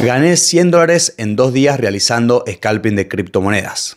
Gané 100 dólares en dos días realizando scalping de criptomonedas.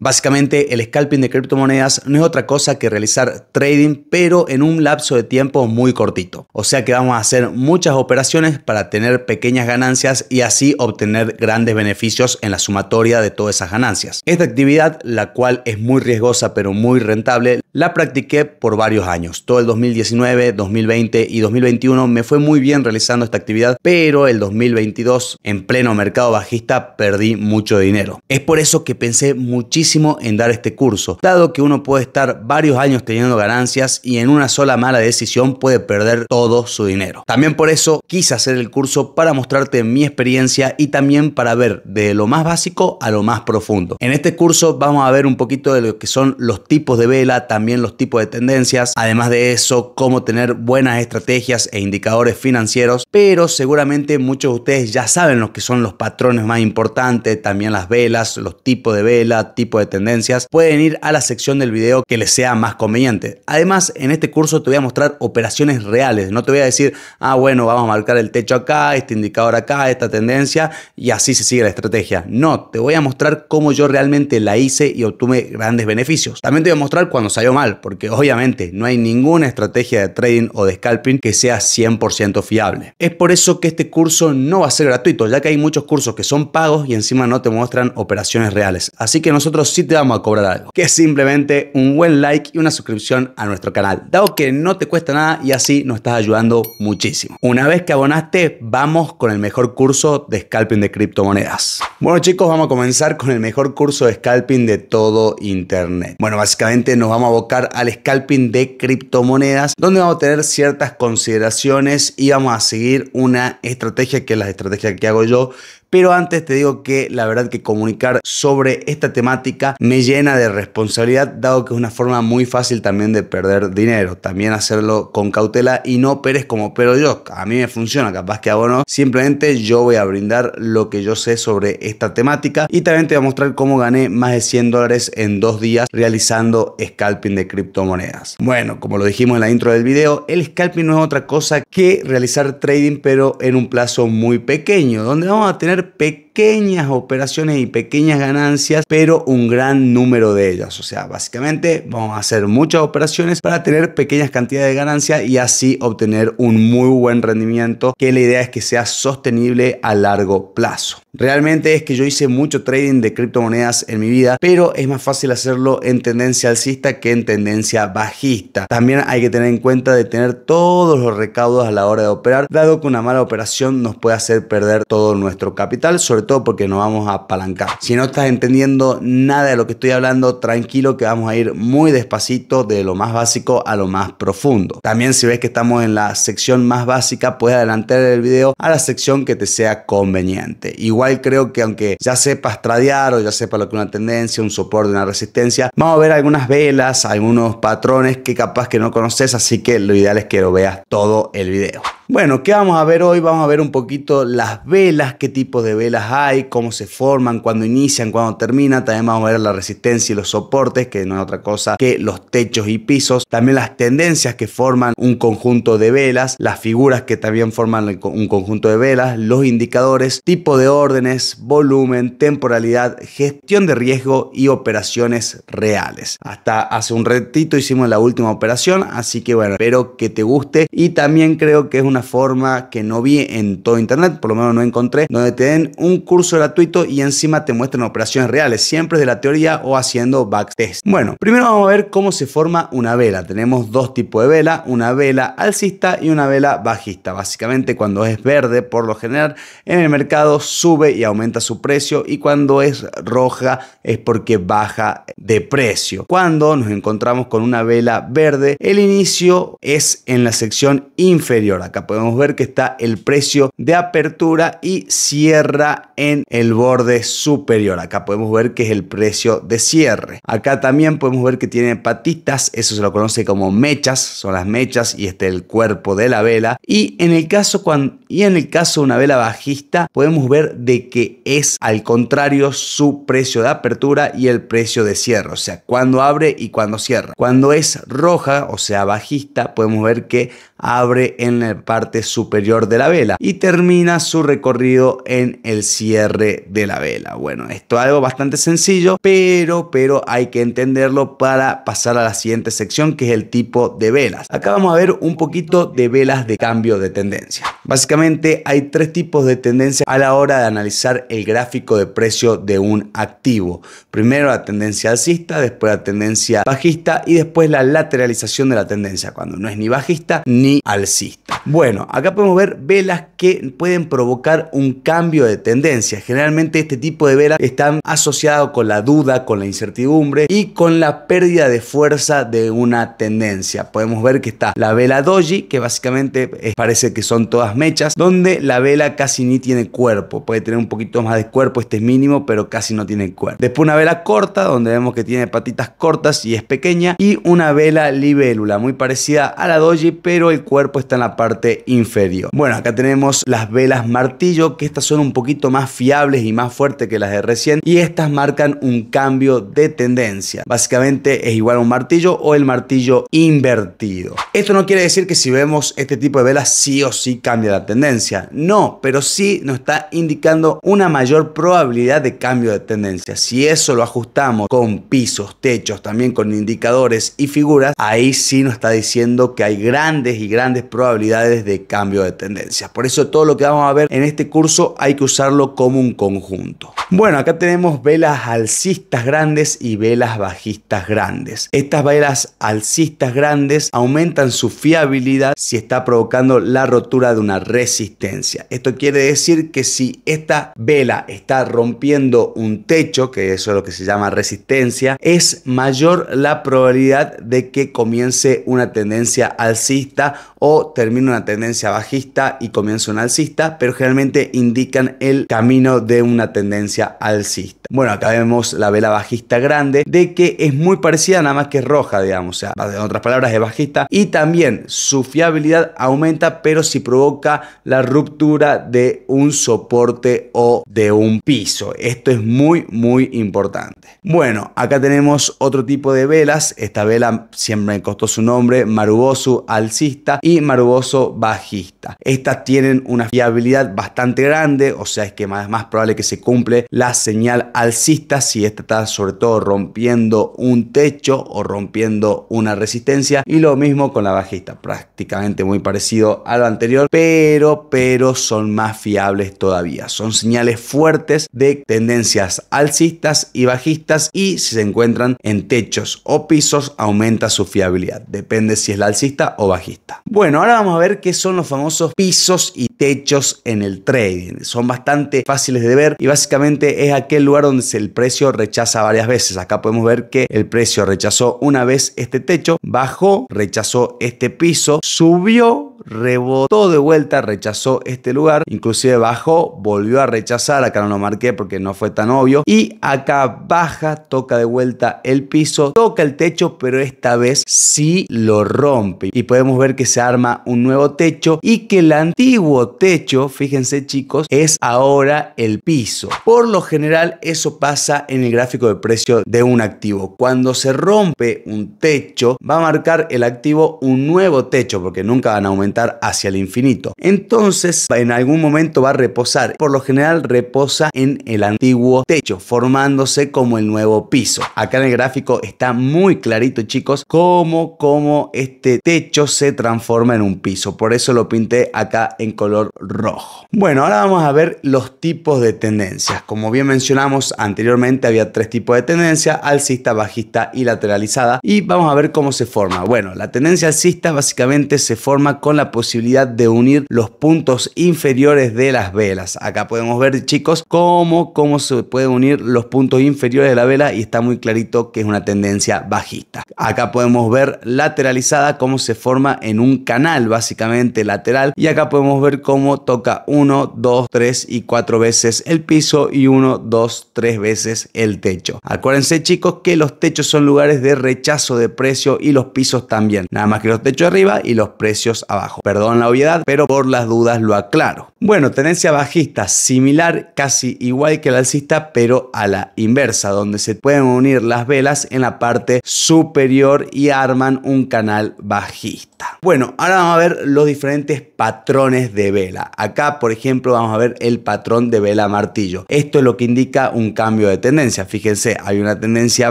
Básicamente, el scalping de criptomonedas no es otra cosa que realizar trading, pero en un lapso de tiempo muy cortito. O sea que vamos a hacer muchas operaciones para tener pequeñas ganancias y así obtener grandes beneficios en la sumatoria de todas esas ganancias. Esta actividad, la cual es muy riesgosa pero muy rentable, la practiqué por varios años. Todo el 2019, 2020 y 2021 me fue muy bien realizando esta actividad, pero el 2022, en pleno mercado bajista, perdí mucho dinero. Es por eso que pensé muchísimo en dar este curso, dado que uno puede estar varios años teniendo ganancias y en una sola mala decisión puede perder todo su dinero. También por eso quise hacer el curso para mostrarte mi experiencia y también para ver de lo más básico a lo más profundo. En este curso vamos a ver un poquito de lo que son los tipos de vela, también los tipos de tendencias, además de eso, cómo tener buenas estrategias e indicadores financieros, pero seguramente muchos de ustedes ya saben lo que son los patrones más importantes, también las velas, los tipos de vela, tipo de tendencias, pueden ir a la sección del video que les sea más conveniente. Además, en este curso te voy a mostrar operaciones reales. No te voy a decir, ah, bueno, vamos a marcar el techo acá, este indicador acá, esta tendencia y así se sigue la estrategia. No, te voy a mostrar cómo yo realmente la hice y obtuve grandes beneficios. También te voy a mostrar cuando salió mal, porque obviamente no hay ninguna estrategia de trading o de scalping que sea 100% fiable. Es por eso que este curso no va a ser gratuito, ya que hay muchos cursos que son pagos y encima no te muestran operaciones reales. Así que nosotros si te vamos a cobrar algo, que es simplemente un buen like y una suscripción a nuestro canal, dado que no te cuesta nada y así nos estás ayudando muchísimo. Una vez que abonaste, vamos con el mejor curso de scalping de criptomonedas. Bueno chicos, vamos a comenzar con el mejor curso de scalping de todo internet. Bueno, básicamente nos vamos a abocar al scalping de criptomonedas, donde vamos a tener ciertas consideraciones y vamos a seguir una estrategia que es la estrategia que hago yo, pero antes te digo que la verdad que comunicar sobre esta temática me llena de responsabilidad, dado que es una forma muy fácil también de perder dinero. También hacerlo con cautela y no operes como pero yo. A mí me funciona, capaz que a Simplemente yo voy a brindar lo que yo sé sobre esta temática y también te voy a mostrar cómo gané más de 100 dólares en dos días realizando scalping de criptomonedas. Bueno, como lo dijimos en la intro del video, el scalping no es otra cosa que realizar trading pero en un plazo muy pequeño, donde vamos a tener a big pequeñas operaciones y pequeñas ganancias, pero un gran número de ellas. O sea, básicamente vamos a hacer muchas operaciones para tener pequeñas cantidades de ganancias y así obtener un muy buen rendimiento que la idea es que sea sostenible a largo plazo. Realmente es que yo hice mucho trading de criptomonedas en mi vida, pero es más fácil hacerlo en tendencia alcista que en tendencia bajista. También hay que tener en cuenta de tener todos los recaudos a la hora de operar, dado que una mala operación nos puede hacer perder todo nuestro capital, sobre porque no vamos a apalancar. Si no estás entendiendo nada de lo que estoy hablando, tranquilo que vamos a ir muy despacito de lo más básico a lo más profundo. También si ves que estamos en la sección más básica, puedes adelantar el video a la sección que te sea conveniente. Igual creo que aunque ya sepas tradear o ya sepas lo que es una tendencia, un soporte, una resistencia, vamos a ver algunas velas, algunos patrones que capaz que no conoces, así que lo ideal es que lo veas todo el video. Bueno, ¿qué vamos a ver hoy? Vamos a ver un poquito las velas, qué tipo de velas hay, cómo se forman, cuándo inician, cuándo terminan. También vamos a ver la resistencia y los soportes, que no es otra cosa que los techos y pisos. También las tendencias que forman un conjunto de velas, las figuras que también forman un conjunto de velas, los indicadores, tipo de órdenes, volumen, temporalidad, gestión de riesgo y operaciones reales. Hasta hace un ratito hicimos la última operación, así que bueno, espero que te guste y también creo que es una forma que no vi en todo Internet, por lo menos no encontré, donde te den un curso gratuito y encima te muestran operaciones reales, siempre de la teoría o haciendo backtest. Bueno, primero vamos a ver cómo se forma una vela. Tenemos dos tipos de vela, una vela alcista y una vela bajista. Básicamente cuando es verde, por lo general, en el mercado sube y aumenta su precio y cuando es roja es porque baja de precio. Cuando nos encontramos con una vela verde, el inicio es en la sección inferior. Acá Podemos ver que está el precio de apertura y cierra en el borde superior. Acá podemos ver que es el precio de cierre. Acá también podemos ver que tiene patitas, eso se lo conoce como mechas, son las mechas y este el cuerpo de la vela. Y en el caso cuando y en el caso de una vela bajista podemos ver de que es al contrario su precio de apertura y el precio de cierre, o sea, cuando abre y cuando cierra. Cuando es roja, o sea, bajista, podemos ver que abre en la parte superior de la vela y termina su recorrido en el cierre de la vela. Bueno, esto es algo bastante sencillo, pero, pero hay que entenderlo para pasar a la siguiente sección que es el tipo de velas. Acá vamos a ver un poquito de velas de cambio de tendencia. Básicamente hay tres tipos de tendencias a la hora de analizar el gráfico de precio de un activo. Primero la tendencia alcista, después la tendencia bajista y después la lateralización de la tendencia, cuando no es ni bajista ni alcista. Bueno, acá podemos ver velas que pueden provocar un cambio de tendencia. Generalmente este tipo de velas están asociadas con la duda, con la incertidumbre y con la pérdida de fuerza de una tendencia. Podemos ver que está la vela doji, que básicamente eh, parece que son todas mechas, donde la vela casi ni tiene cuerpo. Puede tener un poquito más de cuerpo, este es mínimo, pero casi no tiene cuerpo. Después una vela corta, donde vemos que tiene patitas cortas y es pequeña. Y una vela libélula, muy parecida a la doji, pero el cuerpo está en la parte inferior. Bueno, acá tenemos las velas martillo, que estas son un poquito más fiables y más fuertes que las de recién. Y estas marcan un cambio de tendencia. Básicamente es igual a un martillo o el martillo invertido. Esto no quiere decir que si vemos este tipo de velas sí o sí cambia la tendencia. No, pero sí nos está indicando una mayor probabilidad de cambio de tendencia. Si eso lo ajustamos con pisos, techos, también con indicadores y figuras, ahí sí nos está diciendo que hay grandes y grandes probabilidades de cambio de tendencia. Por eso todo lo que vamos a ver en este curso hay que usarlo como un conjunto. Bueno, acá tenemos velas alcistas grandes y velas bajistas grandes. Estas velas alcistas grandes aumentan su fiabilidad si está provocando la rotura de una resistencia. Esto quiere decir que si esta vela está rompiendo un techo, que eso es lo que se llama resistencia, es mayor la probabilidad de que comience una tendencia alcista o termine una tendencia bajista y comience una alcista, pero generalmente indican el camino de una tendencia alcista. Bueno, acá vemos la vela bajista grande de que es muy parecida nada más que roja, digamos, o sea, en otras palabras es bajista y también su fiabilidad aumenta pero si provoca la ruptura de un soporte o de un piso. Esto es muy muy importante. Bueno, acá tenemos otro tipo de velas. Esta vela siempre me costó su nombre, maruboso alcista y maruboso bajista. Estas tienen una fiabilidad bastante grande, o sea, es que más, más probable que se cumple la señal alcista si esta está sobre todo rompiendo un techo o rompiendo una resistencia y lo mismo con la bajista, prácticamente muy parecido a lo anterior, pero pero son más fiables todavía. Son señales fuertes de tendencias alcistas y bajistas y si se encuentran en techos o pisos aumenta su fiabilidad, depende si es la alcista o bajista. Bueno, ahora vamos a ver qué son los famosos pisos y techos en el trading. Son bastante fáciles de ver y básicamente es aquel lugar donde el precio rechaza varias veces. Acá podemos ver que el precio rechazó una vez este techo, bajó, rechazó este piso, subió rebotó de vuelta, rechazó este lugar, inclusive bajó, volvió a rechazar, acá no lo marqué porque no fue tan obvio, y acá baja, toca de vuelta el piso, toca el techo, pero esta vez sí lo rompe y podemos ver que se arma un nuevo techo y que el antiguo techo, fíjense chicos, es ahora el piso. Por lo general eso pasa en el gráfico de precio de un activo. Cuando se rompe un techo, va a marcar el activo un nuevo techo porque nunca van a aumentar hacia el infinito. Entonces, en algún momento va a reposar. Por lo general reposa en el antiguo techo, formándose como el nuevo piso. Acá en el gráfico está muy clarito, chicos, cómo, cómo este techo se transforma en un piso. Por eso lo pinté acá en color rojo. Bueno, ahora vamos a ver los tipos de tendencias. Como bien mencionamos anteriormente, había tres tipos de tendencia, alcista, bajista y lateralizada. Y vamos a ver cómo se forma. Bueno, la tendencia alcista básicamente se forma con la posibilidad de unir los puntos inferiores de las velas. Acá podemos ver, chicos, cómo, cómo se pueden unir los puntos inferiores de la vela y está muy clarito que es una tendencia bajista. Acá podemos ver lateralizada cómo se forma en un canal básicamente lateral y acá podemos ver cómo toca 1, 2, 3 y 4 veces el piso y 1, 2, 3 veces el techo. Acuérdense chicos que los techos son lugares de rechazo de precio y los pisos también. Nada más que los techos arriba y los precios abajo. Perdón la obviedad, pero por las dudas lo aclaro. Bueno, tendencia bajista similar, casi igual que la alcista, pero a la inversa, donde se pueden unir las velas en la parte superior y arman un canal bajista. Bueno, ahora vamos a ver los diferentes patrones de vela. Acá, por ejemplo, vamos a ver el patrón de vela martillo. Esto es lo que indica un cambio de tendencia. Fíjense, hay una tendencia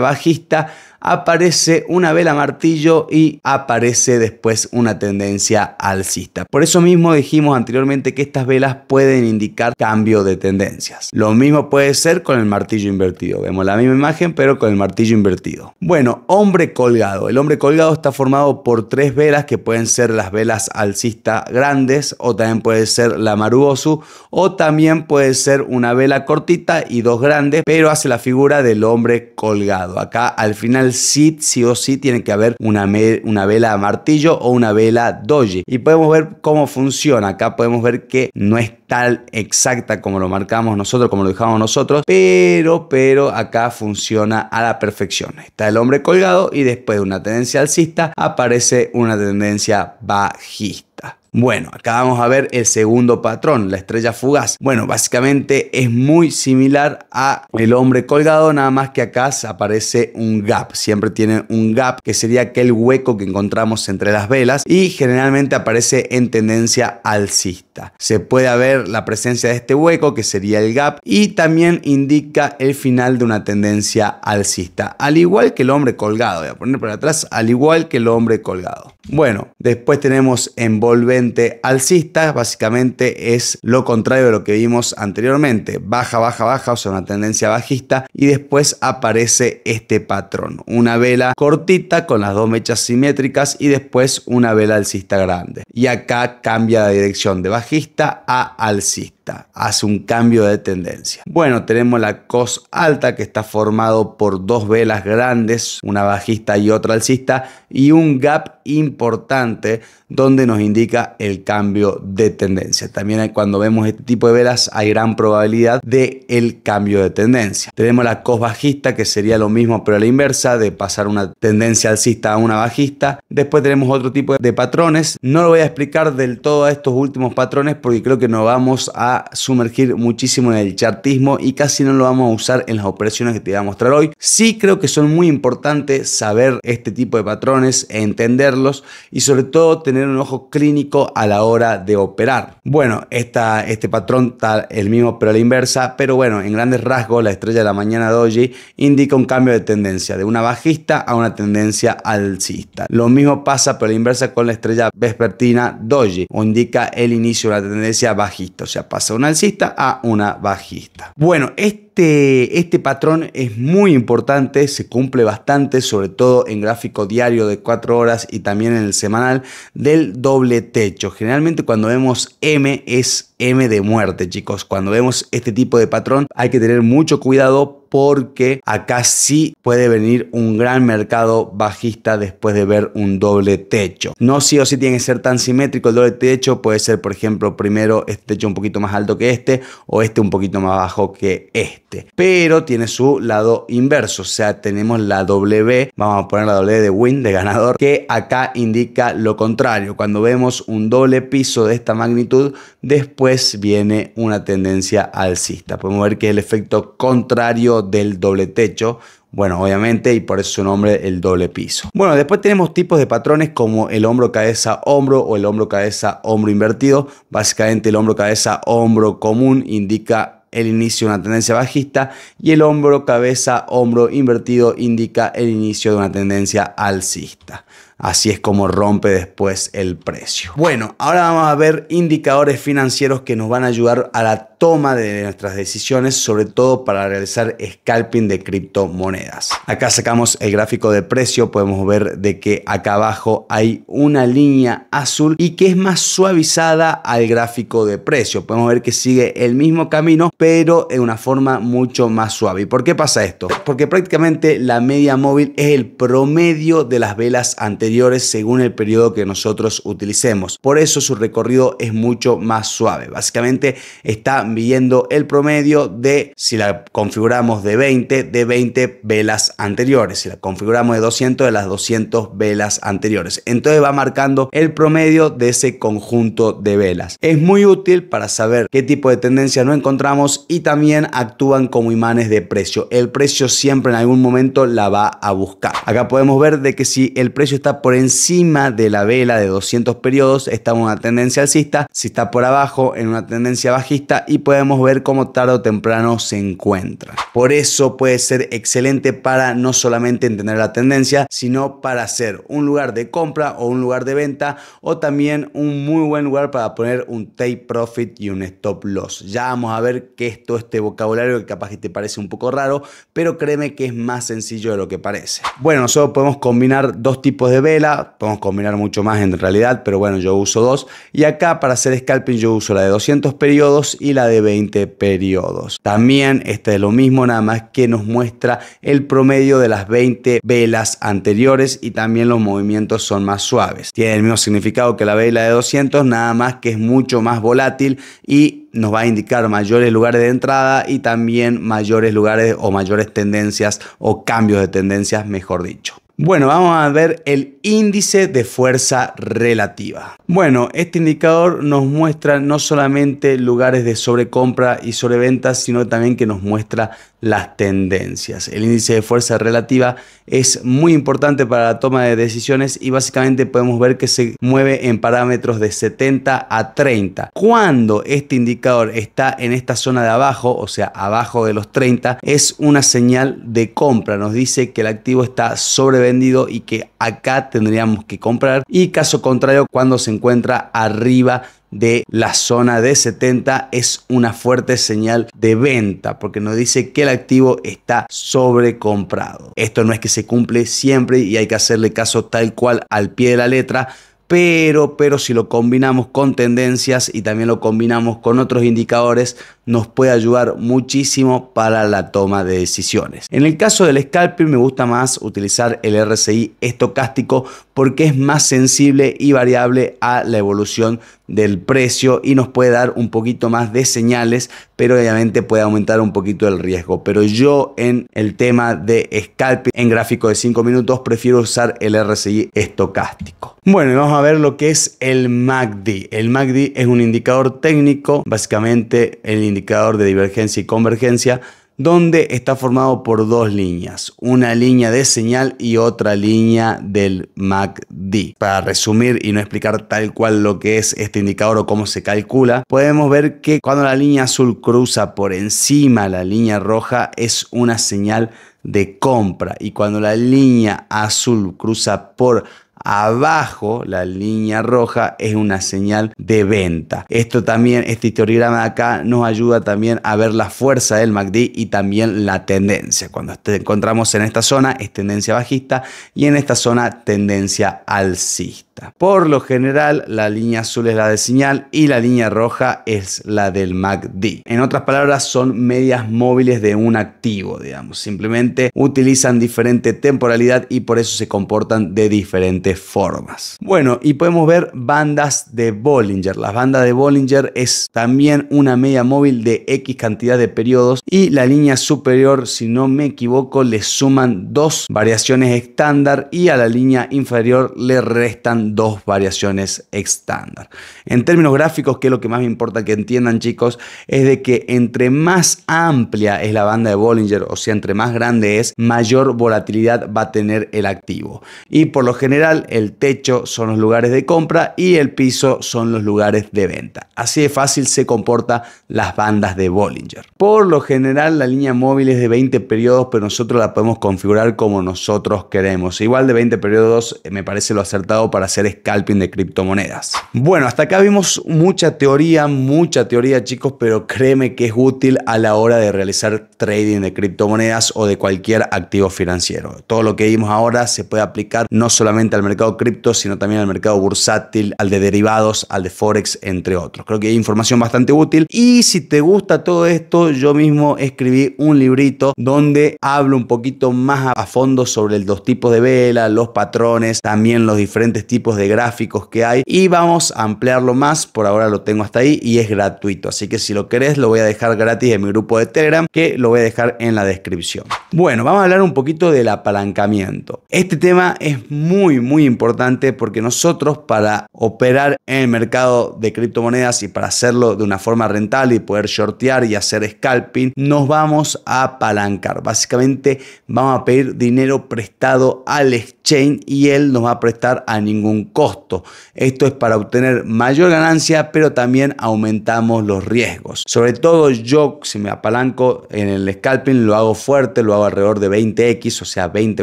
bajista aparece una vela martillo y aparece después una tendencia alcista. Por eso mismo dijimos anteriormente que estas velas pueden indicar cambio de tendencias. Lo mismo puede ser con el martillo invertido. Vemos la misma imagen pero con el martillo invertido. Bueno, hombre colgado. El hombre colgado está formado por tres velas que pueden ser las velas alcista grandes o también puede ser la maruosu o también puede ser una vela cortita y dos grandes pero hace la figura del hombre colgado. Acá al final si sí, o sí tiene que haber una, una vela martillo o una vela doji. Y podemos ver cómo funciona. Acá podemos ver que no es tal exacta como lo marcamos nosotros, como lo dejamos nosotros, pero, pero acá funciona a la perfección. Está el hombre colgado y después de una tendencia alcista aparece una tendencia bajista. Bueno, acá vamos a ver el segundo patrón, la estrella fugaz. Bueno, básicamente es muy similar a el hombre colgado, nada más que acá aparece un gap. Siempre tiene un gap, que sería aquel hueco que encontramos entre las velas y generalmente aparece en tendencia alcista. Se puede ver la presencia de este hueco, que sería el gap, y también indica el final de una tendencia alcista. Al igual que el hombre colgado, voy a poner para atrás, al igual que el hombre colgado. Bueno, después tenemos envolver alcista, básicamente es lo contrario de lo que vimos anteriormente. Baja, baja, baja, o sea, una tendencia bajista y después aparece este patrón. Una vela cortita con las dos mechas simétricas y después una vela alcista grande. Y acá cambia la dirección de bajista a alcista hace un cambio de tendencia. Bueno, tenemos la cos alta que está formado por dos velas grandes, una bajista y otra alcista, y un gap importante donde nos indica el cambio de tendencia. También cuando vemos este tipo de velas hay gran probabilidad de el cambio de tendencia. Tenemos la cos bajista que sería lo mismo pero a la inversa de pasar una tendencia alcista a una bajista. Después tenemos otro tipo de patrones. No lo voy a explicar del todo a estos últimos patrones porque creo que nos vamos a sumergir muchísimo en el chartismo y casi no lo vamos a usar en las operaciones que te voy a mostrar hoy. Sí creo que son muy importantes saber este tipo de patrones, entenderlos y sobre todo tener un ojo clínico a la hora de operar. Bueno, esta, este patrón está el mismo pero a la inversa, pero bueno, en grandes rasgos la estrella de la mañana doji indica un cambio de tendencia de una bajista a una tendencia alcista. Lo mismo pasa pero a la inversa con la estrella vespertina doji o indica el inicio de la tendencia bajista, o sea, pasa un alcista a una bajista. Bueno, este, este patrón es muy importante, se cumple bastante, sobre todo en gráfico diario de 4 horas y también en el semanal del doble techo. Generalmente cuando vemos M es M de muerte, chicos. Cuando vemos este tipo de patrón hay que tener mucho cuidado porque acá sí puede venir un gran mercado bajista después de ver un doble techo. No sí o sí tiene que ser tan simétrico el doble techo, puede ser por ejemplo primero este techo un poquito más alto que este o este un poquito más bajo que este, pero tiene su lado inverso, o sea, tenemos la W, vamos a poner la W de win, de ganador, que acá indica lo contrario, cuando vemos un doble piso de esta magnitud, después viene una tendencia alcista. Podemos ver que el efecto contrario del doble techo. Bueno, obviamente, y por eso su nombre, el doble piso. Bueno, después tenemos tipos de patrones como el hombro-cabeza-hombro o el hombro-cabeza-hombro invertido. Básicamente, el hombro-cabeza-hombro común indica el inicio de una tendencia bajista y el hombro, cabeza, hombro invertido indica el inicio de una tendencia alcista. Así es como rompe después el precio. Bueno, ahora vamos a ver indicadores financieros que nos van a ayudar a la toma de nuestras decisiones, sobre todo para realizar scalping de criptomonedas. Acá sacamos el gráfico de precio, podemos ver de que acá abajo hay una línea azul y que es más suavizada al gráfico de precio. Podemos ver que sigue el mismo camino, pero en una forma mucho más suave. ¿Y por qué pasa esto? Porque prácticamente la media móvil es el promedio de las velas anteriores según el periodo que nosotros utilicemos. Por eso su recorrido es mucho más suave. Básicamente está viendo el promedio de, si la configuramos de 20, de 20 velas anteriores. Si la configuramos de 200, de las 200 velas anteriores. Entonces va marcando el promedio de ese conjunto de velas. Es muy útil para saber qué tipo de tendencia no encontramos y también actúan como imanes de precio. El precio siempre en algún momento la va a buscar. Acá podemos ver de que si el precio está por encima de la vela de 200 periodos, estamos en una tendencia alcista. Si está por abajo, en una tendencia bajista y podemos ver cómo tarde o temprano se encuentra. Por eso puede ser excelente para no solamente entender la tendencia, sino para hacer un lugar de compra o un lugar de venta o también un muy buen lugar para poner un take profit y un stop loss. Ya vamos a ver que esto este vocabulario que capaz que te parece un poco raro, pero créeme que es más sencillo de lo que parece. Bueno, nosotros podemos combinar dos tipos de vela, podemos combinar mucho más en realidad, pero bueno, yo uso dos. Y acá para hacer scalping yo uso la de 200 periodos y la de 20 periodos. También este es lo mismo, nada más que nos muestra el promedio de las 20 velas anteriores y también los movimientos son más suaves. Tiene el mismo significado que la vela de 200, nada más que es mucho más volátil y nos va a indicar mayores lugares de entrada y también mayores lugares o mayores tendencias o cambios de tendencias, mejor dicho. Bueno, vamos a ver el índice de fuerza relativa. Bueno, este indicador nos muestra no solamente lugares de sobrecompra y sobreventa, sino también que nos muestra las tendencias. El índice de fuerza relativa es muy importante para la toma de decisiones y básicamente podemos ver que se mueve en parámetros de 70 a 30. Cuando este indicador está en esta zona de abajo, o sea, abajo de los 30, es una señal de compra. Nos dice que el activo está sobrevendido y que acá tendríamos que comprar. Y caso contrario, cuando se encuentra arriba de la zona de 70 es una fuerte señal de venta porque nos dice que el activo está sobrecomprado. Esto no es que se cumple siempre y hay que hacerle caso tal cual al pie de la letra, pero, pero si lo combinamos con tendencias y también lo combinamos con otros indicadores, nos puede ayudar muchísimo para la toma de decisiones. En el caso del scalping me gusta más utilizar el RSI estocástico porque es más sensible y variable a la evolución del precio y nos puede dar un poquito más de señales pero obviamente puede aumentar un poquito el riesgo. Pero yo en el tema de scalping en gráfico de 5 minutos prefiero usar el RSI estocástico. Bueno, vamos a ver lo que es el MACD. El MACD es un indicador técnico, básicamente el indicador de divergencia y convergencia donde está formado por dos líneas, una línea de señal y otra línea del MACD. Para resumir y no explicar tal cual lo que es este indicador o cómo se calcula, podemos ver que cuando la línea azul cruza por encima la línea roja es una señal de compra y cuando la línea azul cruza por abajo, la línea roja, es una señal de venta. Esto también, este historiograma de acá nos ayuda también a ver la fuerza del MACD y también la tendencia. Cuando te encontramos en esta zona es tendencia bajista y en esta zona tendencia alcista. Por lo general, la línea azul es la de señal y la línea roja es la del MACD. En otras palabras, son medias móviles de un activo, digamos. Simplemente utilizan diferente temporalidad y por eso se comportan de diferentes formas. Bueno, y podemos ver bandas de Bollinger. Las bandas de Bollinger es también una media móvil de X cantidad de periodos y la línea superior, si no me equivoco, le suman dos variaciones estándar y a la línea inferior le restan dos variaciones estándar. En términos gráficos, que es lo que más me importa que entiendan chicos, es de que entre más amplia es la banda de Bollinger, o sea, entre más grande es, mayor volatilidad va a tener el activo. Y por lo general, el techo son los lugares de compra y el piso son los lugares de venta. Así de fácil se comporta las bandas de Bollinger. Por lo general, la línea móvil es de 20 periodos, pero nosotros la podemos configurar como nosotros queremos. Igual de 20 periodos me parece lo acertado para hacer scalping de criptomonedas. Bueno, hasta acá vimos mucha teoría, mucha teoría chicos, pero créeme que es útil a la hora de realizar trading de criptomonedas o de cualquier activo financiero. Todo lo que vimos ahora se puede aplicar no solamente al mercado cripto, sino también al mercado bursátil, al de derivados, al de forex, entre otros. Creo que hay información bastante útil y si te gusta todo esto, yo mismo escribí un librito donde hablo un poquito más a fondo sobre los tipos de vela, los patrones, también los diferentes tipos de gráficos que hay y vamos a ampliarlo más. Por ahora lo tengo hasta ahí y es gratuito. Así que si lo querés lo voy a dejar gratis en mi grupo de Telegram que lo voy a dejar en la descripción. Bueno, vamos a hablar un poquito del apalancamiento. Este tema es muy muy importante porque nosotros para operar en el mercado de criptomonedas y para hacerlo de una forma rentable y poder shortear y hacer scalping, nos vamos a apalancar. Básicamente vamos a pedir dinero prestado al exchange y él nos va a prestar a ningún costo. Esto es para obtener mayor ganancia, pero también aumentamos los riesgos. Sobre todo yo, si me apalanco en el scalping, lo hago fuerte, lo hago alrededor de 20x, o sea, 20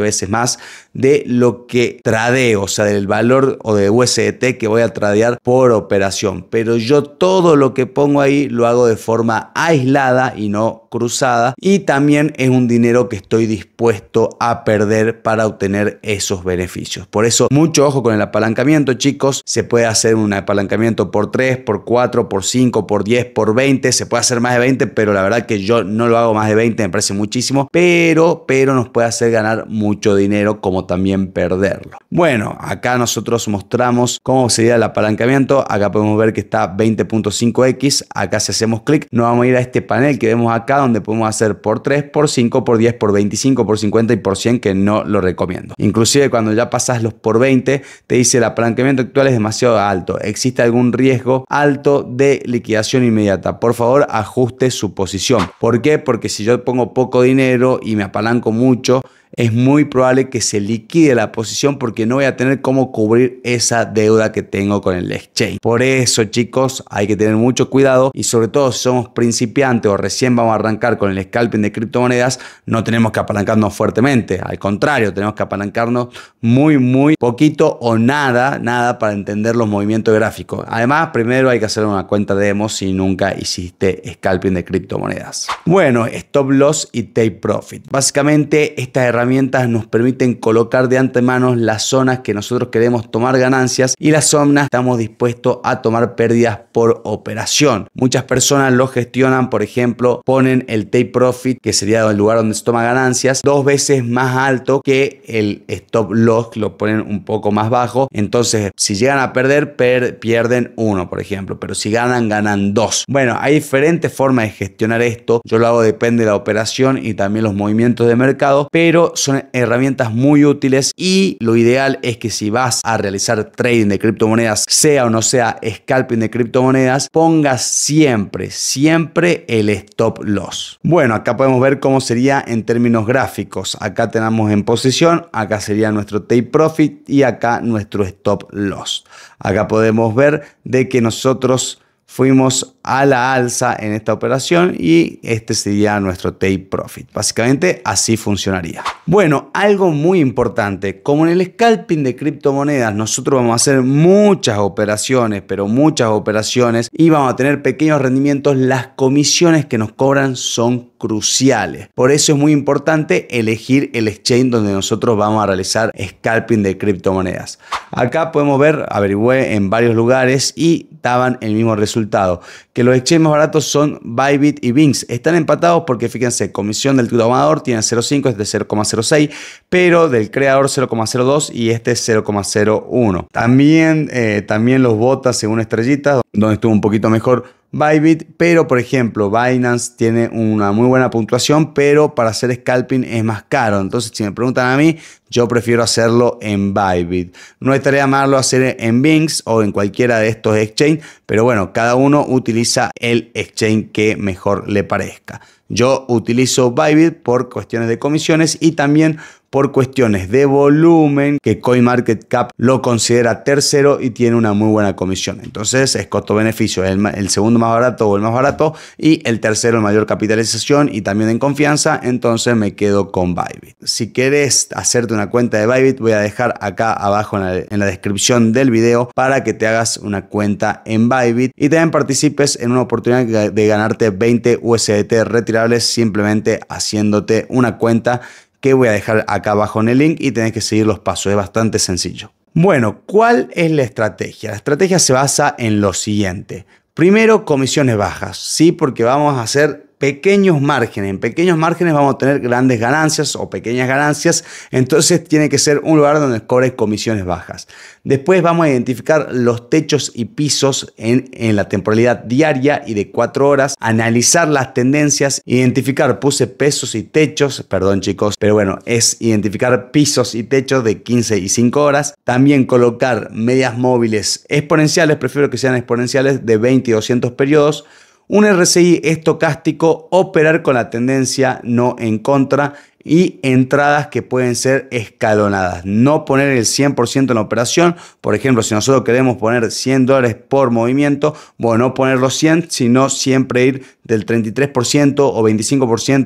veces más de lo que tradeo, o sea, del valor o de USDT que voy a tradear por operación. Pero yo todo lo que pongo ahí lo hago de forma aislada y no cruzada. Y también es un dinero que estoy dispuesto a perder para obtener esos beneficios. Por eso, mucho ojo con el apalancamiento, chicos. Se puede hacer un apalancamiento por 3, por 4, por 5, por 10, por 20. Se puede hacer más de 20, pero la verdad que yo no lo hago más de 20, me parece muchísimo. Pero, pero nos puede hacer ganar mucho dinero como también perderlo. Bueno, acá nosotros mostramos cómo sería el apalancamiento. Acá podemos ver que está 20.5x. Acá si hacemos clic, nos vamos a ir a este panel que vemos acá donde podemos hacer por 3, por 5, por 10, por 25, por 50 y por 100 que no lo recomiendo. Inclusive cuando ya pasas los por 20, te dice dice el apalancamiento actual es demasiado alto. Existe algún riesgo alto de liquidación inmediata. Por favor, ajuste su posición. ¿Por qué? Porque si yo pongo poco dinero y me apalanco mucho, es muy probable que se liquide la posición porque no voy a tener cómo cubrir esa deuda que tengo con el exchange. Por eso, chicos, hay que tener mucho cuidado y sobre todo si somos principiantes o recién vamos a arrancar con el scalping de criptomonedas, no tenemos que apalancarnos fuertemente. Al contrario, tenemos que apalancarnos muy, muy poquito o nada, nada para entender los movimientos gráficos. Además, primero hay que hacer una cuenta demo si nunca hiciste scalping de criptomonedas. Bueno, stop loss y take profit. Básicamente, esta herramienta nos permiten colocar de antemano las zonas que nosotros queremos tomar ganancias y las zonas estamos dispuestos a tomar pérdidas por operación. Muchas personas lo gestionan, por ejemplo, ponen el take profit, que sería el lugar donde se toma ganancias, dos veces más alto que el stop loss, lo ponen un poco más bajo. Entonces, si llegan a perder, pierden uno, por ejemplo, pero si ganan, ganan dos. Bueno, hay diferentes formas de gestionar esto. Yo lo hago depende de la operación y también los movimientos de mercado, pero son herramientas muy útiles y lo ideal es que si vas a realizar trading de criptomonedas, sea o no sea scalping de criptomonedas, pongas siempre, siempre el stop loss. Bueno, acá podemos ver cómo sería en términos gráficos. Acá tenemos en posición, acá sería nuestro take profit y acá nuestro stop loss. Acá podemos ver de que nosotros fuimos a la alza en esta operación y este sería nuestro take profit. Básicamente así funcionaría. Bueno, algo muy importante, como en el scalping de criptomonedas nosotros vamos a hacer muchas operaciones, pero muchas operaciones y vamos a tener pequeños rendimientos, las comisiones que nos cobran son cruciales. Por eso es muy importante elegir el exchange donde nosotros vamos a realizar scalping de criptomonedas. Acá podemos ver, averigüé en varios lugares y daban el mismo resultado que los exchanges más baratos son Bybit y Binx. Están empatados porque fíjense, comisión del tomador tiene 0.5, este es 0.06, pero del creador 0.02 y este es 0.01. También, eh, también los botas según estrellitas, donde estuvo un poquito mejor Bybit, pero por ejemplo, Binance tiene una muy buena puntuación, pero para hacer scalping es más caro. Entonces, si me preguntan a mí, yo prefiero hacerlo en Bybit. No estaría malo hacer en Binx o en cualquiera de estos exchange, pero bueno, cada uno utiliza el exchange que mejor le parezca. Yo utilizo Bybit por cuestiones de comisiones y también por cuestiones de volumen, que CoinMarketCap lo considera tercero y tiene una muy buena comisión. Entonces es costo-beneficio, el, segundo más barato o el más barato y el tercero mayor capitalización y también en confianza, entonces me quedo con Bybit. Si quieres hacerte una cuenta de Bybit, voy a dejar acá abajo en la, en la descripción del video para que te hagas una cuenta en Bybit y también participes en una oportunidad de ganarte 20 USDT retirables simplemente haciéndote una cuenta que voy a dejar acá abajo en el link y tenés que seguir los pasos, es bastante sencillo. Bueno, ¿cuál es la estrategia? La estrategia se basa en lo siguiente. Primero, comisiones bajas, ¿sí? Porque vamos a hacer pequeños márgenes. En pequeños márgenes vamos a tener grandes ganancias o pequeñas ganancias. Entonces tiene que ser un lugar donde cobres comisiones bajas. Después vamos a identificar los techos y pisos en, en la temporalidad diaria y de 4 horas. Analizar las tendencias. Identificar, puse pesos y techos. Perdón chicos, pero bueno, es identificar pisos y techos de 15 y 5 horas. También colocar medias móviles exponenciales. Prefiero que sean exponenciales de 20 y 200 periodos un RCI estocástico, operar con la tendencia no en contra y entradas que pueden ser escalonadas. No poner el 100% en operación, por ejemplo, si nosotros queremos poner 100 dólares por movimiento, bueno, no poner los 100, sino siempre ir del 33% o 25%,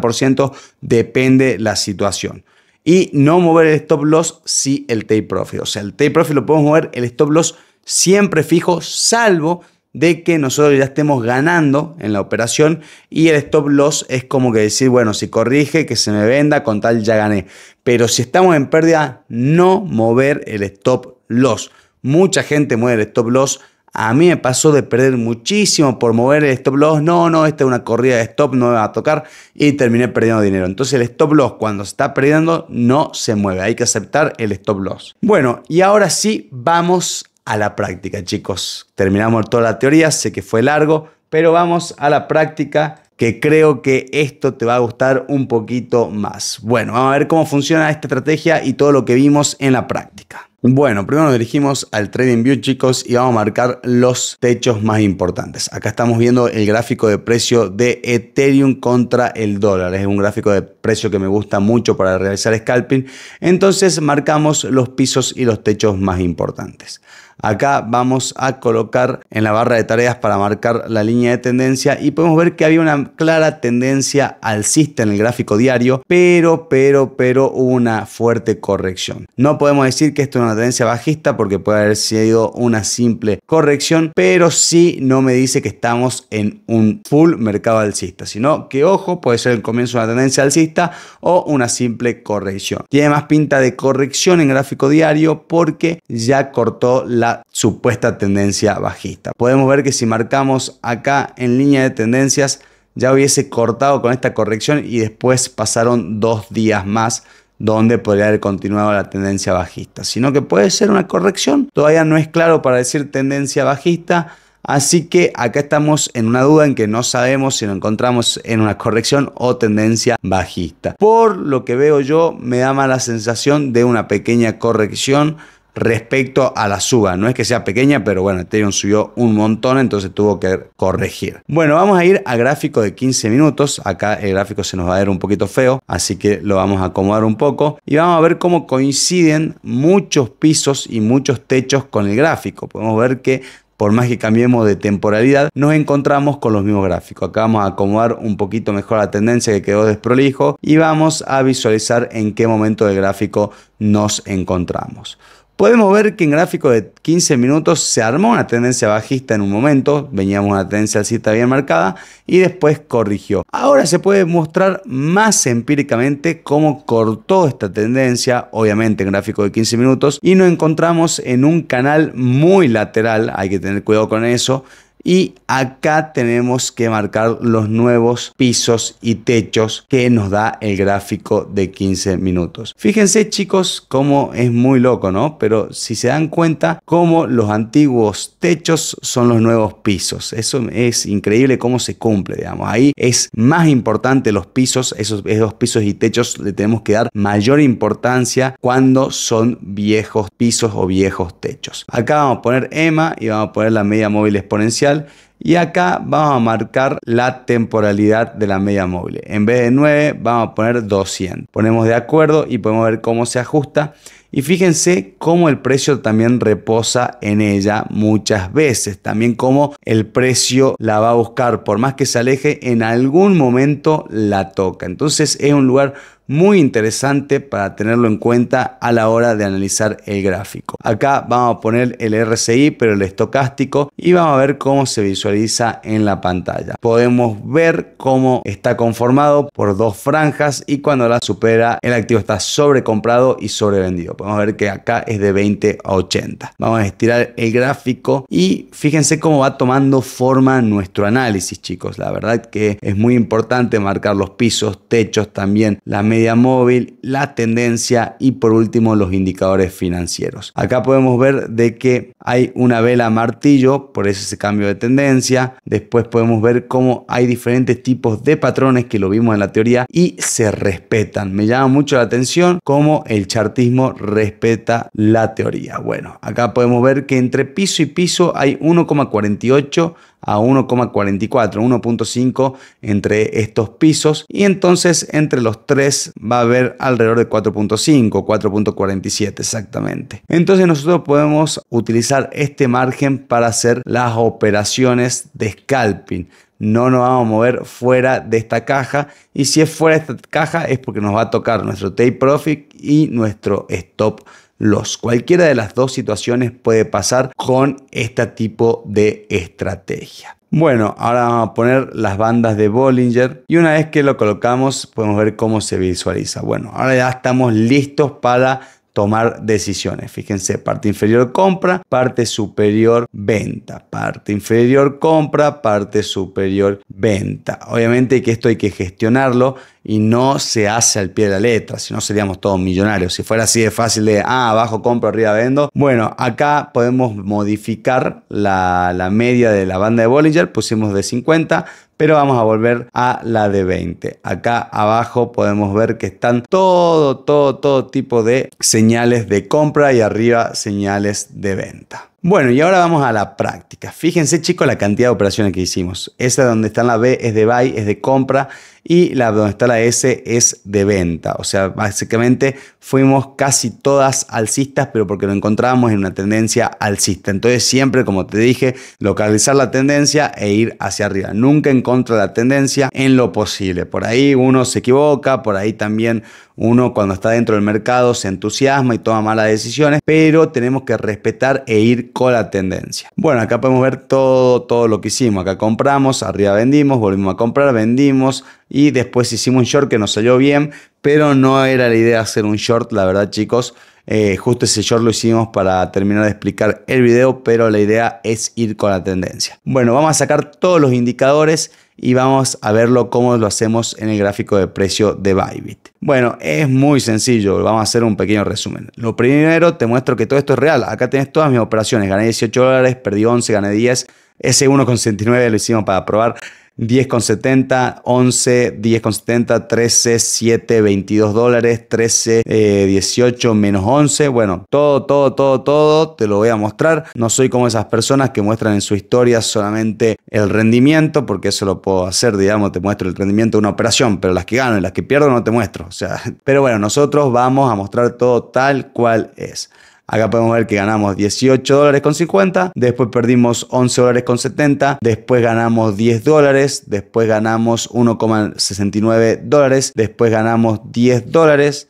50%, depende la situación y no mover el stop loss si el take profit. O sea, el take profit lo podemos mover, el stop loss siempre fijo, salvo de que nosotros ya estemos ganando en la operación y el stop loss es como que decir, bueno, si corrige, que se me venda, con tal ya gané. Pero si estamos en pérdida, no mover el stop loss. Mucha gente mueve el stop loss. A mí me pasó de perder muchísimo por mover el stop loss. No, no, esta es una corrida de stop, no me va a tocar. Y terminé perdiendo dinero. Entonces el stop loss cuando se está perdiendo no se mueve. Hay que aceptar el stop loss. Bueno, y ahora sí vamos a la práctica, chicos. Terminamos toda la teoría, sé que fue largo, pero vamos a la práctica que creo que esto te va a gustar un poquito más. Bueno, vamos a ver cómo funciona esta estrategia y todo lo que vimos en la práctica. Bueno, primero nos dirigimos al Trading View, chicos, y vamos a marcar los techos más importantes. Acá estamos viendo el gráfico de precio de Ethereum contra el dólar. Es un gráfico de precio que me gusta mucho para realizar scalping. Entonces marcamos los pisos y los techos más importantes. Acá vamos a colocar en la barra de tareas para marcar la línea de tendencia y podemos ver que había una clara tendencia alcista en el gráfico diario, pero, pero, pero una fuerte corrección. No podemos decir que esto es una tendencia bajista porque puede haber sido una simple corrección, pero sí no me dice que estamos en un full mercado alcista, sino que, ojo, puede ser el comienzo de una tendencia alcista o una simple corrección. Tiene más pinta de corrección en gráfico diario porque ya cortó la supuesta tendencia bajista. Podemos ver que si marcamos acá en línea de tendencias, ya hubiese cortado con esta corrección y después pasaron dos días más donde podría haber continuado la tendencia bajista, sino que puede ser una corrección. Todavía no es claro para decir tendencia bajista, así que acá estamos en una duda en que no sabemos si lo encontramos en una corrección o tendencia bajista. Por lo que veo yo, me da mala sensación de una pequeña corrección respecto a la suba. No es que sea pequeña, pero bueno, Ethereum subió un montón, entonces tuvo que corregir. Bueno, vamos a ir a gráfico de 15 minutos. Acá el gráfico se nos va a ver un poquito feo, así que lo vamos a acomodar un poco y vamos a ver cómo coinciden muchos pisos y muchos techos con el gráfico. Podemos ver que por más que cambiemos de temporalidad, nos encontramos con los mismos gráficos. Acá vamos a acomodar un poquito mejor la tendencia que quedó desprolijo y vamos a visualizar en qué momento del gráfico nos encontramos. Podemos ver que en gráfico de 15 minutos se armó una tendencia bajista en un momento, veníamos una tendencia alcista bien marcada y después corrigió. Ahora se puede mostrar más empíricamente cómo cortó esta tendencia, obviamente en gráfico de 15 minutos, y nos encontramos en un canal muy lateral, hay que tener cuidado con eso, y acá tenemos que marcar los nuevos pisos y techos que nos da el gráfico de 15 minutos. Fíjense chicos cómo es muy loco, ¿no? Pero si se dan cuenta cómo los antiguos techos son los nuevos pisos. Eso es increíble cómo se cumple, digamos. Ahí es más importante los pisos, esos, esos pisos y techos le tenemos que dar mayor importancia cuando son viejos pisos o viejos techos. Acá vamos a poner EMA y vamos a poner la media móvil exponencial y acá vamos a marcar la temporalidad de la media móvil. En vez de 9 vamos a poner 200. Ponemos de acuerdo y podemos ver cómo se ajusta y fíjense cómo el precio también reposa en ella muchas veces. También cómo el precio la va a buscar. Por más que se aleje, en algún momento la toca. Entonces es un lugar muy interesante para tenerlo en cuenta a la hora de analizar el gráfico. Acá vamos a poner el RSI pero el estocástico y vamos a ver cómo se visualiza en la pantalla. Podemos ver cómo está conformado por dos franjas y cuando la supera el activo está sobrecomprado y sobrevendido. Vamos a ver que acá es de 20 a 80. Vamos a estirar el gráfico y fíjense cómo va tomando forma nuestro análisis, chicos. La verdad que es muy importante marcar los pisos, techos también, la media móvil, la tendencia y por último los indicadores financieros. Acá podemos ver de que hay una vela martillo, por eso ese cambio de tendencia. Después podemos ver cómo hay diferentes tipos de patrones que lo vimos en la teoría y se respetan. Me llama mucho la atención cómo el chartismo respeta la teoría. Bueno, acá podemos ver que entre piso y piso hay 1,48 a 1,44, 1.5 entre estos pisos y entonces entre los tres va a haber alrededor de 4.5, 4.47 exactamente. Entonces nosotros podemos utilizar este margen para hacer las operaciones de scalping no nos vamos a mover fuera de esta caja y si es fuera de esta caja es porque nos va a tocar nuestro take profit y nuestro stop los. Cualquiera de las dos situaciones puede pasar con este tipo de estrategia. Bueno, ahora vamos a poner las bandas de Bollinger y una vez que lo colocamos podemos ver cómo se visualiza. Bueno, ahora ya estamos listos para tomar decisiones. Fíjense, parte inferior compra, parte superior venta, parte inferior compra, parte superior venta. Obviamente que esto hay que gestionarlo y no se hace al pie de la letra, si no seríamos todos millonarios. Si fuera así de fácil de, ah, abajo compro, arriba vendo. Bueno, acá podemos modificar la, la media de la banda de Bollinger, pusimos de 50 pero vamos a volver a la de 20. Acá abajo podemos ver que están todo, todo, todo tipo de señales de compra y arriba señales de venta. Bueno, y ahora vamos a la práctica. Fíjense chicos la cantidad de operaciones que hicimos. Esa donde está la B es de buy, es de compra y la, donde está la S es de venta. O sea, básicamente fuimos casi todas alcistas, pero porque lo encontramos en una tendencia alcista. Entonces siempre, como te dije, localizar la tendencia e ir hacia arriba. Nunca en contra de la tendencia en lo posible. Por ahí uno se equivoca, por ahí también uno cuando está dentro del mercado se entusiasma y toma malas decisiones, pero tenemos que respetar e ir con la tendencia. Bueno, acá podemos ver todo, todo lo que hicimos. Acá compramos, arriba vendimos, volvimos a comprar, vendimos, y después hicimos un short que nos salió bien, pero no era la idea hacer un short, la verdad chicos. Eh, justo ese short lo hicimos para terminar de explicar el video, pero la idea es ir con la tendencia. Bueno, vamos a sacar todos los indicadores y vamos a verlo cómo lo hacemos en el gráfico de precio de Bybit. Bueno, es muy sencillo, vamos a hacer un pequeño resumen. Lo primero te muestro que todo esto es real, acá tenés todas mis operaciones, gané 18 dólares, perdí 11, gané 10, ese 1,69 lo hicimos para probar, 10,70, 11, 10,70, 13, 7, 22 dólares, 13, 18, eh, menos 11. Bueno, todo, todo, todo, todo te lo voy a mostrar. No soy como esas personas que muestran en su historia solamente el rendimiento, porque eso lo puedo hacer, digamos, te muestro el rendimiento de una operación, pero las que gano y las que pierdo no te muestro. O sea, pero bueno, nosotros vamos a mostrar todo tal cual es. Acá podemos ver que ganamos 18 dólares con 50, después perdimos 11 dólares con 70, después ganamos 10 dólares, después ganamos 1,69 dólares, después ganamos 10 dólares,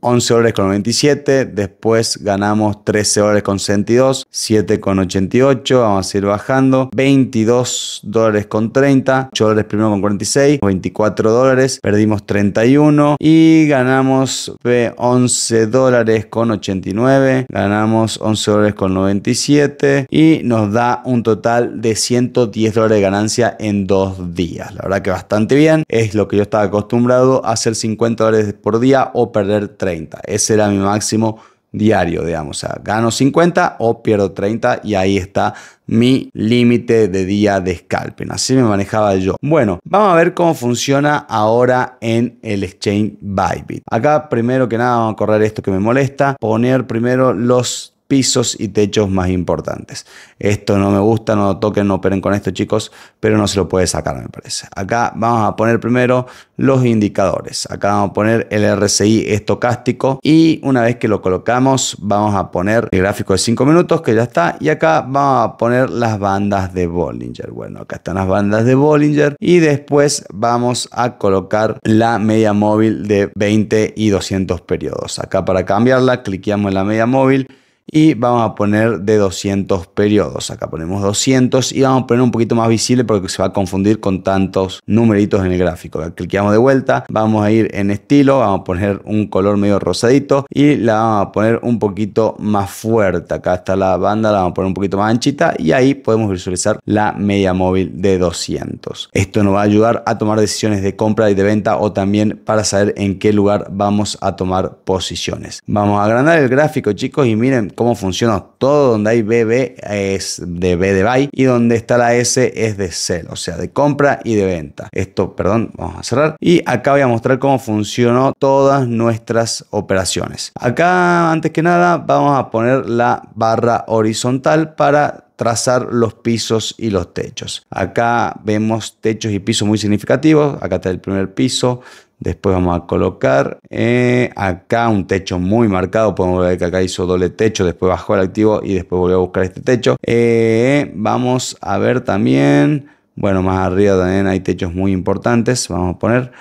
11 dólares con 97, después ganamos 13 dólares con 72, 7 con 88, vamos a ir bajando, 22 dólares con 30, 8 dólares primero con 46, 24 dólares, perdimos 31 y ganamos 11 dólares con 89 ganamos 11 dólares con 97 y nos da un total de 110 dólares de ganancia en dos días. La verdad que bastante bien, es lo que yo estaba acostumbrado a hacer 50 dólares por día o perder 30. Ese era mi máximo diario, digamos. O gano 50 o pierdo 30 y ahí está mi límite de día de scalping. Así me manejaba yo. Bueno, vamos a ver cómo funciona ahora en el exchange Bybit. Acá primero que nada vamos a correr esto que me molesta, poner primero los pisos y techos más importantes. Esto no me gusta, no toquen, no operen con esto chicos, pero no se lo puede sacar me parece. Acá vamos a poner primero los indicadores. Acá vamos a poner el RSI estocástico y una vez que lo colocamos vamos a poner el gráfico de 5 minutos que ya está y acá vamos a poner las bandas de Bollinger. Bueno, acá están las bandas de Bollinger y después vamos a colocar la media móvil de 20 y 200 periodos. Acá para cambiarla cliqueamos en la media móvil y vamos a poner de 200 periodos. Acá ponemos 200 y vamos a poner un poquito más visible porque se va a confundir con tantos numeritos en el gráfico. clickeamos de vuelta, vamos a ir en estilo, vamos a poner un color medio rosadito y la vamos a poner un poquito más fuerte. Acá está la banda, la vamos a poner un poquito más anchita y ahí podemos visualizar la media móvil de 200. Esto nos va a ayudar a tomar decisiones de compra y de venta o también para saber en qué lugar vamos a tomar posiciones. Vamos a agrandar el gráfico chicos y miren cómo funciona todo. Donde hay BB es de B de buy y donde está la S es de sell, o sea, de compra y de venta. Esto, perdón, vamos a cerrar. Y acá voy a mostrar cómo funcionó todas nuestras operaciones. Acá, antes que nada, vamos a poner la barra horizontal para trazar los pisos y los techos. Acá vemos techos y pisos muy significativos. Acá está el primer piso, Después vamos a colocar eh, acá un techo muy marcado. Podemos ver que acá hizo doble techo, después bajó el activo y después volvió a buscar este techo. Eh, vamos a ver también, bueno, más arriba también hay techos muy importantes. Vamos a poner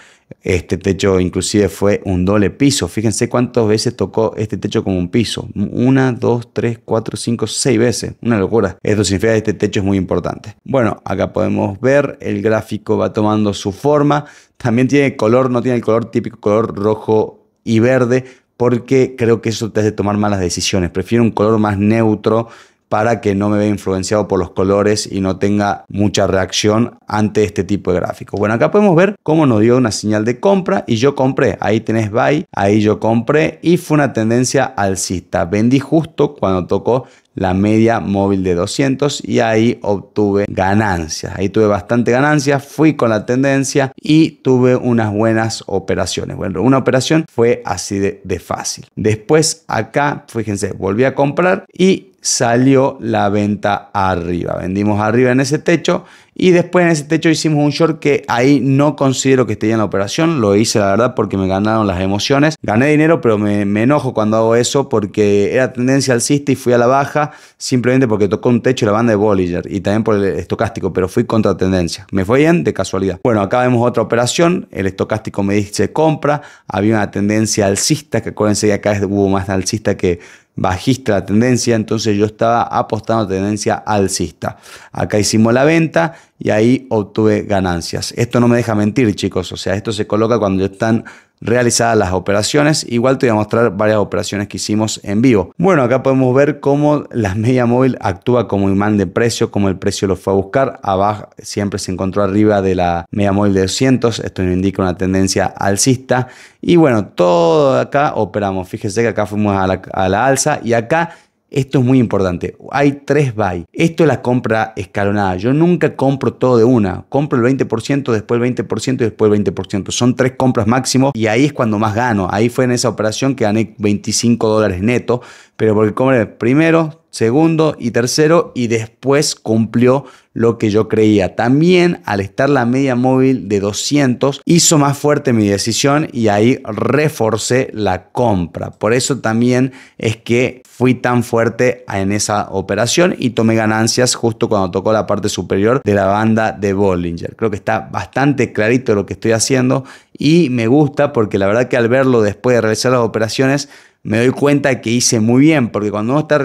este techo inclusive fue un doble piso. Fíjense cuántas veces tocó este techo como un piso. Una, dos, tres, cuatro, cinco, seis veces. Una locura. Esto significa que este techo es muy importante. Bueno, acá podemos ver el gráfico va tomando su forma. También tiene color, no tiene el color típico color rojo y verde porque creo que eso te hace tomar malas decisiones. Prefiero un color más neutro para que no me vea influenciado por los colores y no tenga mucha reacción ante este tipo de gráfico. Bueno, acá podemos ver cómo nos dio una señal de compra y yo compré. Ahí tenés buy, ahí yo compré y fue una tendencia alcista. Vendí justo cuando tocó la media móvil de 200 y ahí obtuve ganancias. Ahí tuve bastante ganancias, fui con la tendencia y tuve unas buenas operaciones. Bueno, una operación fue así de fácil. Después acá, fíjense, volví a comprar y salió la venta arriba. Vendimos arriba en ese techo y después en ese techo hicimos un short que ahí no considero que esté ya en la operación. Lo hice la verdad porque me ganaron las emociones. Gané dinero, pero me, enojo cuando hago eso porque era tendencia alcista y fui a la baja simplemente porque tocó un techo la banda de Bollinger y también por el estocástico, pero fui contra tendencia. Me fue bien de casualidad. Bueno, acá vemos otra operación. El estocástico me dice compra. Había una tendencia alcista que acuérdense que acá hubo más alcista que bajista la tendencia, entonces yo estaba apostando tendencia alcista. Acá hicimos la venta y ahí obtuve ganancias. Esto no me deja mentir, chicos, o sea, esto se coloca cuando están realizadas las operaciones. Igual te voy a mostrar varias operaciones que hicimos en vivo. Bueno, acá podemos ver cómo la media móvil actúa como imán de precio, como el precio lo fue a buscar. Abajo siempre se encontró arriba de la media móvil de 200. Esto nos indica una tendencia alcista. Y bueno, todo acá operamos. fíjense que acá fuimos a la, a la alza y acá esto es muy importante. Hay tres buy. Esto es la compra escalonada. Yo nunca compro todo de una. Compro el 20%, después el 20% y después el 20%. Son tres compras máximo y ahí es cuando más gano. Ahí fue en esa operación que gané 25 dólares neto pero porque comer primero, segundo y tercero y después cumplió lo que yo creía. También al estar la media móvil de 200 hizo más fuerte mi decisión y ahí reforcé la compra. Por eso también es que fui tan fuerte en esa operación y tomé ganancias justo cuando tocó la parte superior de la banda de Bollinger. Creo que está bastante clarito lo que estoy haciendo y me gusta porque la verdad que al verlo después de realizar las operaciones me doy cuenta que hice muy bien, porque cuando uno está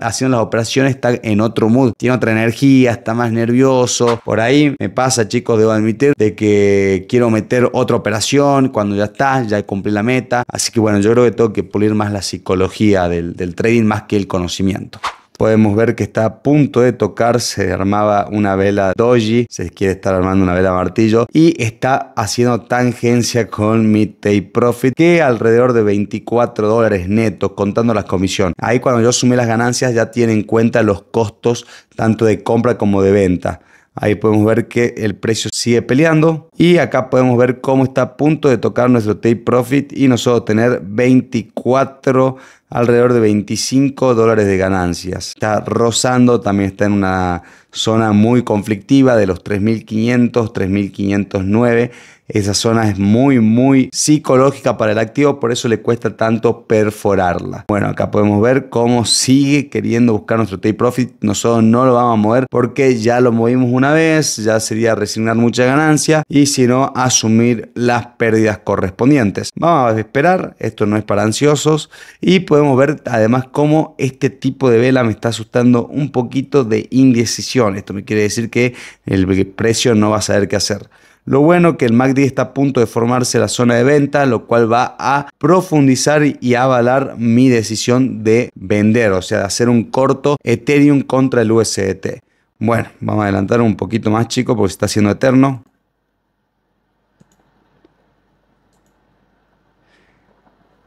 haciendo las operaciones está en otro mood, tiene otra energía, está más nervioso. Por ahí me pasa, chicos, debo admitir, de que quiero meter otra operación cuando ya está, ya cumplí la meta. Así que bueno, yo creo que tengo que pulir más la psicología del trading más que el conocimiento podemos ver que está a punto de tocar, se armaba una vela doji, se quiere estar armando una vela martillo y está haciendo tangencia con mi take profit que alrededor de 24 dólares netos contando las comisiones. Ahí cuando yo sumé las ganancias ya tiene en cuenta los costos tanto de compra como de venta. Ahí podemos ver que el precio sigue peleando y acá podemos ver cómo está a punto de tocar nuestro take profit y nosotros tener 24 alrededor de 25 dólares de ganancias. Está rozando, también está en una zona muy conflictiva de los 3.500, 3.509 esa zona es muy, muy psicológica para el activo, por eso le cuesta tanto perforarla. Bueno, acá podemos ver cómo sigue queriendo buscar nuestro take profit. Nosotros no lo vamos a mover porque ya lo movimos una vez, ya sería resignar mucha ganancia y si no, asumir las pérdidas correspondientes. Vamos a esperar, esto no es para ansiosos y podemos ver además cómo este tipo de vela me está asustando un poquito de indecisión. Esto me quiere decir que el precio no va a saber qué hacer. Lo bueno que el MACD está a punto de formarse la zona de venta, lo cual va a profundizar y avalar mi decisión de vender, o sea, de hacer un corto Ethereum contra el USDT. Bueno, vamos a adelantar un poquito más, chicos, porque está haciendo eterno.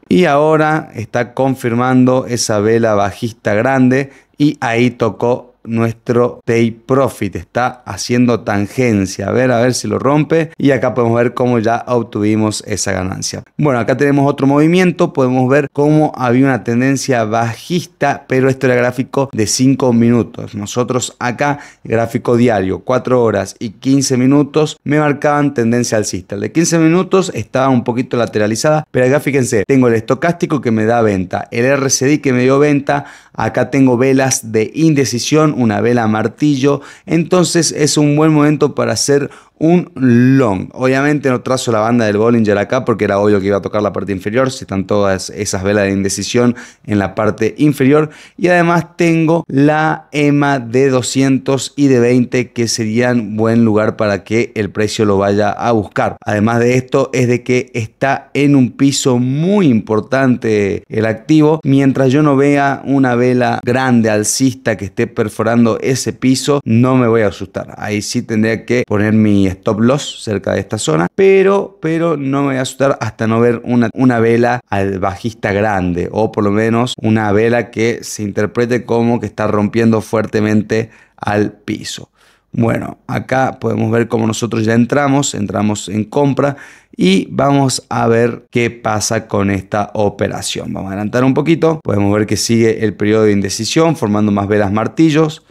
Y ahora está confirmando esa vela bajista grande y ahí tocó nuestro Pay profit. Está haciendo tangencia. A ver, a ver si lo rompe. Y acá podemos ver cómo ya obtuvimos esa ganancia. Bueno, acá tenemos otro movimiento. Podemos ver cómo había una tendencia bajista, pero esto era gráfico de 5 minutos. Nosotros acá, gráfico diario, 4 horas y 15 minutos, me marcaban tendencia alcista. El de 15 minutos estaba un poquito lateralizada, pero acá fíjense, tengo el estocástico que me da venta, el RCD que me dio venta, Acá tengo velas de indecisión, una vela martillo. Entonces es un buen momento para hacer un long. Obviamente no trazo la banda del Bollinger acá porque era obvio que iba a tocar la parte inferior, si están todas esas velas de indecisión en la parte inferior. Y además tengo la EMA de 200 y de 20 que serían buen lugar para que el precio lo vaya a buscar. Además de esto es de que está en un piso muy importante el activo. Mientras yo no vea una vela grande alcista que esté perforando ese piso, no me voy a asustar. Ahí sí tendría que poner mi stop loss cerca de esta zona, pero, pero no me voy a asustar hasta no ver una, una vela al bajista grande o por lo menos una vela que se interprete como que está rompiendo fuertemente al piso. Bueno, acá podemos ver cómo nosotros ya entramos, entramos en compra y vamos a ver qué pasa con esta operación. Vamos a adelantar un poquito, podemos ver que sigue el periodo de indecisión formando más velas martillos.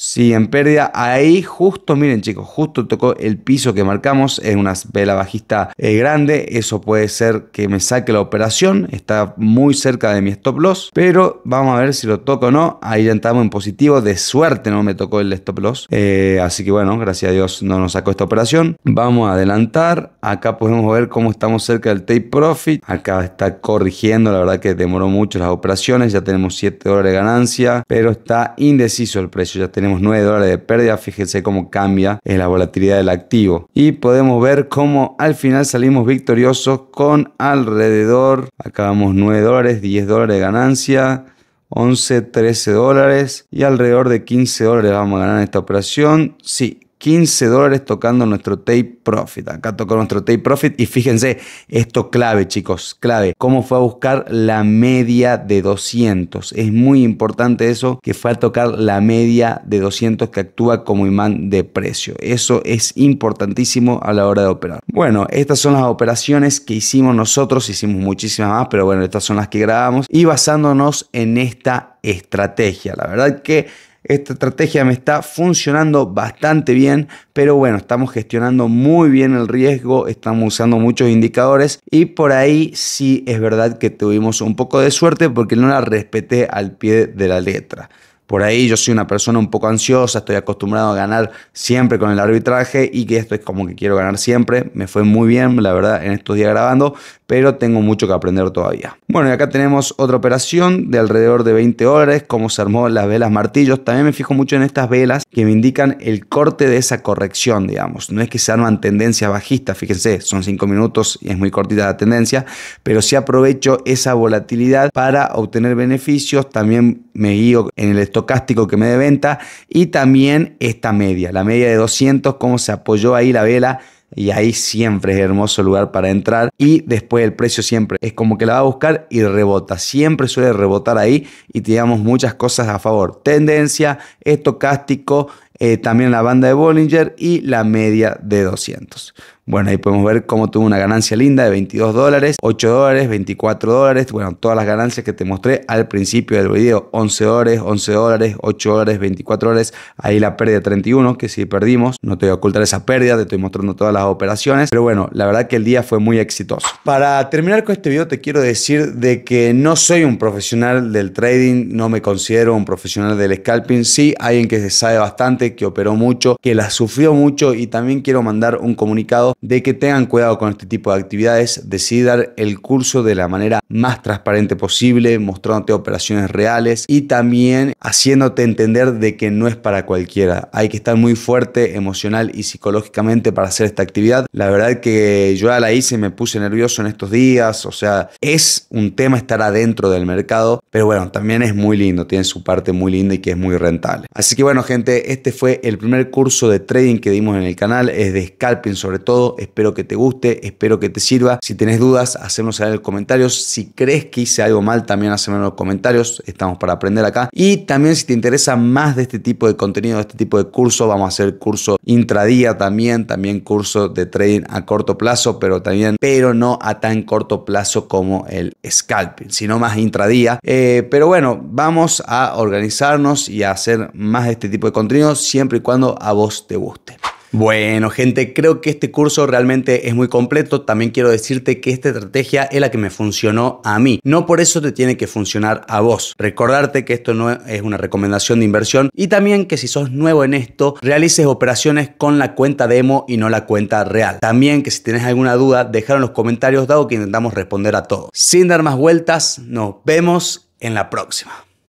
Sí, en pérdida. Ahí justo, miren chicos, justo tocó el piso que marcamos en una vela bajista eh, grande. Eso puede ser que me saque la operación. Está muy cerca de mi stop loss. Pero vamos a ver si lo toco o no. Ahí ya estamos en positivo. De suerte no me tocó el stop loss. Eh, así que bueno, gracias a Dios no nos sacó esta operación. Vamos a adelantar. Acá podemos ver cómo estamos cerca del take profit. Acá está corrigiendo. La verdad que demoró mucho las operaciones. Ya tenemos 7 dólares de ganancia. Pero está indeciso el precio. Ya tenemos 9 dólares de pérdida, fíjense cómo cambia en la volatilidad del activo. Y podemos ver cómo al final salimos victoriosos con alrededor, acabamos 9 dólares, 10 dólares de ganancia. 11, 13 dólares y alrededor de 15 dólares vamos a ganar en esta operación. Sí, 15 dólares tocando nuestro Tape Profit. Acá tocó nuestro Tape Profit y fíjense, esto clave chicos, clave, cómo fue a buscar la media de 200. Es muy importante eso, que fue a tocar la media de 200 que actúa como imán de precio. Eso es importantísimo a la hora de operar. Bueno, estas son las operaciones que hicimos nosotros, hicimos muchísimas más, pero bueno, estas son las que grabamos y basándonos en esta estrategia. La verdad que esta estrategia me está funcionando bastante bien, pero bueno, estamos gestionando muy bien el riesgo, estamos usando muchos indicadores y por ahí sí es verdad que tuvimos un poco de suerte porque no la respeté al pie de la letra. Por ahí yo soy una persona un poco ansiosa, estoy acostumbrado a ganar siempre con el arbitraje y que esto es como que quiero ganar siempre. Me fue muy bien, la verdad, en estos días grabando, pero tengo mucho que aprender todavía. Bueno, y acá tenemos otra operación de alrededor de 20 horas, cómo se armó las velas martillos. También me fijo mucho en estas velas que me indican el corte de esa corrección, digamos. No es que se arman tendencias bajistas, fíjense, son 5 minutos y es muy cortita la tendencia, pero sí aprovecho esa volatilidad para obtener beneficios. También me guío en el estocástico que me dé venta y también esta media, la media de 200, cómo se apoyó ahí la vela y ahí siempre es hermoso lugar para entrar y después el precio siempre es como que la va a buscar y rebota, siempre suele rebotar ahí y tenemos muchas cosas a favor, tendencia, estocástico, eh, también la banda de Bollinger y la media de 200. Bueno, ahí podemos ver cómo tuvo una ganancia linda de 22 dólares, 8 dólares, 24 dólares. Bueno, todas las ganancias que te mostré al principio del video. 11 dólares, 11 dólares, 8 dólares, 24 dólares. Ahí la pérdida 31, que si perdimos, no te voy a ocultar esa pérdida, te estoy mostrando todas las operaciones. Pero bueno, la verdad que el día fue muy exitoso. Para terminar con este video te quiero decir de que no soy un profesional del trading, no me considero un profesional del scalping. Sí, alguien que se sabe bastante, que operó mucho, que la sufrió mucho y también quiero mandar un comunicado de que tengan cuidado con este tipo de actividades, decidir dar el curso de la manera más transparente posible, mostrándote operaciones reales y también haciéndote entender de que no es para cualquiera. Hay que estar muy fuerte emocional y psicológicamente para hacer esta actividad. La verdad que yo ya la hice, me puse nervioso en estos días, o sea, es un tema estar adentro del mercado, pero bueno, también es muy lindo, tiene su parte muy linda y que es muy rentable. Así que bueno, gente, este fue el primer curso de trading que dimos en el canal, es de scalping sobre todo espero que te guste, espero que te sirva. Si tenés dudas, hacemos en los comentarios. Si crees que hice algo mal, también hacemos en los comentarios. Estamos para aprender acá. Y también si te interesa más de este tipo de contenido, de este tipo de curso, vamos a hacer curso intradía también, también curso de trading a corto plazo, pero también, pero no a tan corto plazo como el scalping, sino más intradía. Eh, pero bueno, vamos a organizarnos y a hacer más de este tipo de contenido siempre y cuando a vos te guste. Bueno, gente, creo que este curso realmente es muy completo. También quiero decirte que esta estrategia es la que me funcionó a mí. No por eso te tiene que funcionar a vos. Recordarte que esto no es una recomendación de inversión y también que si sos nuevo en esto, realices operaciones con la cuenta demo y no la cuenta real. También que si tienes alguna duda, dejar en los comentarios, dado que intentamos responder a todo. Sin dar más vueltas, nos vemos en la próxima.